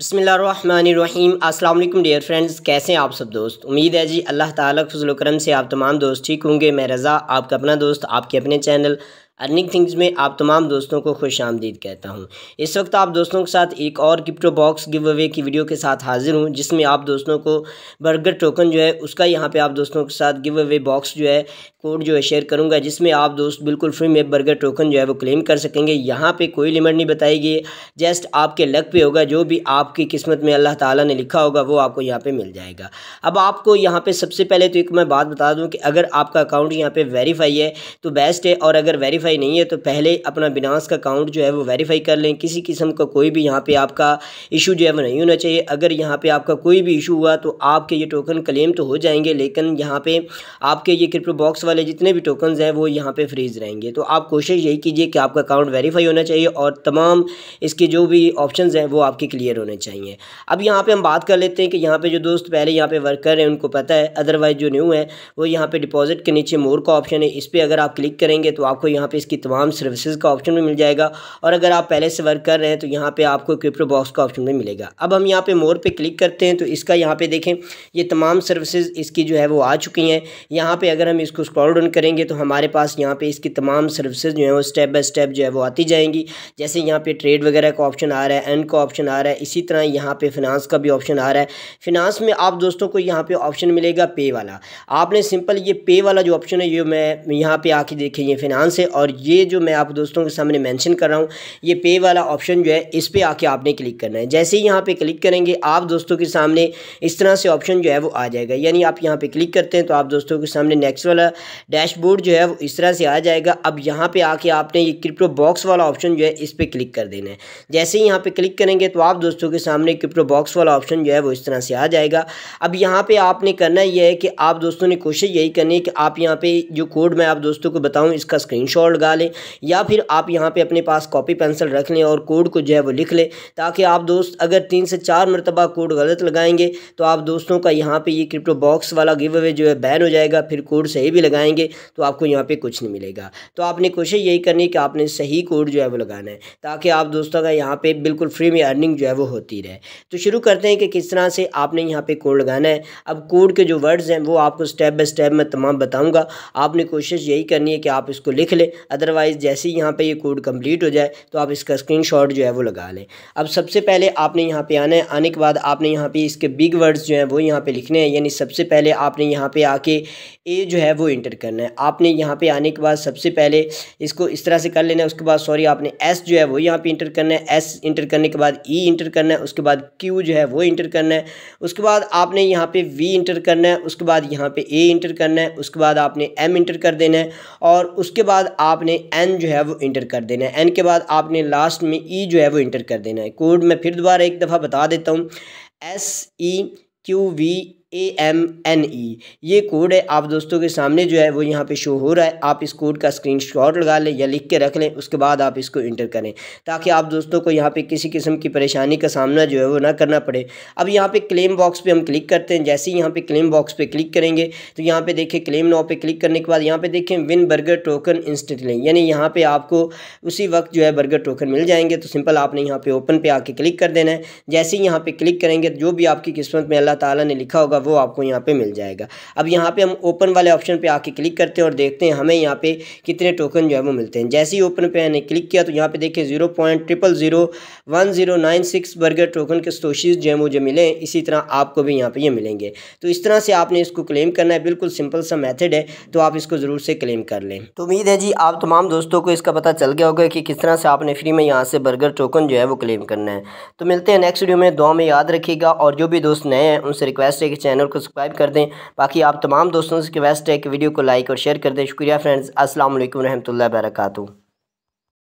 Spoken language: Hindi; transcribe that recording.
बसमीम अल्लाम डियर फ्रेंड्स कैसे हैं आप सब दोस्त उम्मीद है जी अल्लाह ताला फजल करम से आप तमाम दोस्त ठीक होंगे मैं रज़ा आपका अपना दोस्त आपके अपने चैनल अर्निंग थिंग्स में आप तमाम दोस्तों को खुश आमदीद कहता हूँ इस वक्त आप दोस्तों के साथ एक और क्रिप्टो बॉक्स गिव अवे की वीडियो के साथ हाजिर हूँ जिसमें आप दोस्तों को बर्गर टोकन जो है उसका यहाँ पे आप दोस्तों के साथ गिव अवे बॉक्स जो है कोड जो है शेयर करूँगा जिसमें आप दोस्त बिल्कुल फ्री में बर्गर टोकन जो है वो क्लेम कर सकेंगे यहाँ पर कोई लिमिट नहीं बताई गई जस्ट आपके लक पे होगा जो भी आपकी किस्मत में अल्लाह ताली ने लिखा होगा वो आपको यहाँ पर मिल जाएगा अब आपको यहाँ पर सबसे पहले तो एक मैं बात बता दूँ कि अगर आपका अकाउंट यहाँ पर वेरीफाई है तो बेस्ट है और अगर वेरीफाई वेरीफाई नहीं है तो पहले अपना बिनास का अकाउंट जो है वो वेरीफाई कर लें किसी किस्म का कोई भी यहाँ पे आपका इशू जो है वो नहीं होना चाहिए अगर यहाँ पे आपका कोई भी इशू हुआ तो आपके ये टोकन क्लेम तो हो जाएंगे लेकिन यहाँ पे आपके ये क्रिप्टो बॉक्स वाले जितने भी टोकन हैं वो यहाँ पर फ्रीज रहेंगे तो आप कोशिश यही कीजिए कि आपका अकाउंट वेरीफाई होना चाहिए और तमाम इसके जो भी ऑप्शन हैं वो आपके क्लियर होने चाहिए अब यहाँ पर हम बात कर लेते हैं कि यहाँ पर जो दोस्त पहले यहाँ पर वर्क कर रहे हैं उनको पता है अदरवाइज़ जो न्यू है वो यहाँ पर डिपॉजिट के नीचे मोर का ऑप्शन है इस पर अगर आप क्लिक करेंगे तो आपको यहाँ पे इसकी तमाम सर्विसेज का ऑप्शन भी मिल जाएगा और अगर आप पहले से वर्क कर रहे हैं तो यहाँ पे आपको क्रिप्टो बॉक्स का ऑप्शन भी मिलेगा अब हम यहाँ पे मोर पे क्लिक करते हैं तो इसका यहाँ पे देखें ये तमाम सर्विसेज इसकी जो है वो आ चुकी हैं यहाँ पर अगर हम इसको स्क्रॉल डाउन करेंगे तो हमारे पास यहाँ पर इसकी तमाम सर्विसेज जो है वो स्टेप बाई स्टेप जो है वो आती जाएंगी जैसे यहाँ पर ट्रेड वगैरह का ऑप्शन आ रहा है एन का ऑप्शन आ रहा है इसी तरह यहाँ पर फिनांस का भी ऑप्शन आ रहा है फिनांस में आप दोस्तों को यहाँ पर ऑप्शन मिलेगा पे वाला आपने सिंपल ये पे वाला जो ऑप्शन है ये मैं यहाँ पे आके देखें ये फिनांस है और और ये जो मैं आप दोस्तों के सामने मेंशन कर रहा हूँ ये पे वाला ऑप्शन जो है इस पर आके आपने क्लिक करना है जैसे ही यहाँ पे क्लिक करेंगे आप दोस्तों के सामने इस तरह से ऑप्शन जो है वो आ जाएगा यानी आप यहाँ पे क्लिक करते हैं तो आप दोस्तों के सामने नेक्स्ट वाला डैशबोर्ड जो है वो इस तरह से आ जाएगा अब यहाँ पर आके आपने ये क्रिप्टो बॉक्स वाला ऑप्शन जो है इस पर क्लिक कर देना है जैसे ही यहाँ पर क्लिक करेंगे तो आप दोस्तों के सामने क्रिप्टो बॉक्स वाला ऑप्शन जो है वो इस तरह से आ जाएगा अब यहाँ पर आपने करना यह है कि आप दोस्तों ने कोशिश यही करनी है कि आप यहाँ पे जो कोड मैं आप दोस्तों को बताऊँ इसका स्क्रीनशॉट लगा लें या फिर आप यहाँ पे अपने पास कॉपी पेंसिल रख लें और कोड को जो है वो लिख लें ताकि आप दोस्त अगर तीन से चार मरतबा कोड गलत लगाएंगे तो आप दोस्तों का यहाँ पर ये क्रिप्टो बॉक्स वाला गिव अवे जो है बैन हो जाएगा फिर कोड सही भी लगाएंगे तो आपको यहाँ पर कुछ नहीं मिलेगा तो आपने कोशिश यही करनी कि आपने सही कोड जो है वो लगाना है ताकि आप दोस्तों का यहाँ पर बिल्कुल फ्री में अर्निंग जो है वो होती रहे तो शुरू करते हैं कि किस तरह से आपने यहाँ पर कोड लगाना है अब कोड के जो वर्ड्स हैं वो आपको स्टेप बाय स्टेप मैं तमाम बताऊँगा आपने कोशिश यही करनी है कि आप इसको लिख लें अदरवाइज़ जैसे ही यहाँ पे ये कोड कंप्लीट हो जाए तो आप इसका स्क्रीनशॉट जो है वो लगा लें अब सबसे पहले आपने यहाँ पे आना है आने के बाद आपने यहाँ पे इसके बिग वर्ड्स जो हैं वो यहाँ पे लिखने हैं यानी सबसे पहले आपने यहाँ पे आके ए जो है वो इंटर करना है आपने यहाँ पे आने के बाद सबसे पहले इसको इस तरह से कर लेना है उसके बाद सॉरी आपने एस जो है वो यहाँ पर इंटर करना है एस इंटर करने के बाद ई e इंटर करना है उसके बाद क्यू जो है वो इंटर करना है उसके बाद आपने यहाँ पर वी इंटर करना है उसके बाद यहाँ पर ए इंटर करना है उसके बाद आपने एम इंटर कर देना है और उसके बाद आप आपने एन जो है वो इंटर कर देना है एन के बाद आपने लास्ट में ई e जो है वो इंटर कर देना है कोड मैं फिर दोबारा एक दफ़ा बता देता हूँ S E Q V A M N E ये कोड है आप दोस्तों के सामने जो है वो यहाँ पे शो हो रहा है आप इस कोड का स्क्रीनशॉट लगा लें या लिख के रख लें उसके बाद आप इसको इंटर करें ताकि आप दोस्तों को यहाँ पे किसी किस्म की परेशानी का सामना जो है वो ना करना पड़े अब यहाँ पे क्लेम बॉक्स पे हम क्लिक करते हैं जैसे ही यहाँ पे क्लेम बॉक्स पर क्लिक करेंगे तो यहाँ पर देखें क्लेम नाव पर क्लिक करने के बाद यहाँ पे देखें विन बर्गर टोकन इंस्टेंटली यानी यहाँ पर आपको उसी वक्त जो है बर्गर टोकन मिल जाएंगे तो सिंपल आपने यहाँ पे ओपन पर आके क्लिक कर देना है जैसे ही यहाँ पर क्लिक करेंगे जो भी आपकी किस्मत में अल्लाह तला ने लिखा होगा होगा वो आपको यहाँ पे मिल जाएगा अब यहाँ पे हम ओपन वाले ऑप्शन पे आके क्लिक करते हैं और देखते हैं हमें यहाँ पे कितने टोकन जो है वो मिलते हैं जैसे ही ओपन पे मैंने क्लिक किया तो यहाँ पे देखें zero point triple zero one zero nine six burger token के स्टोशीज जो है मुझे मिले इसी तरह आपको भी यहाँ पर ये यह मिलेंगे तो इस तरह से आपने इसको क्लेम करना है बिल्कुल सिंपल सा मैथड है तो आप इसको ज़रूर से क्लेम कर लें तो उम्मीद है जी आप तमाम दोस्तों को इसका पता चल गया होगा कि किस तरह से आपने फ्री में यहाँ से बर्गर टोकन जो है वो क्लेम करना है तो मिलते हैं नेक्स्ट वीडियो में दो में याद रखिएगा और जो भी दोस्त नए हैं उनसे रिक्वेस्ट है कि चैनल को सब्सक्राइब कर दें बाकी आप तमाम दोस्तों से रिक्वेस्ट है कि वीडियो को लाइक और शेयर कर दें शुक्रिया फ्रेंड्स असल वरहमल वर्का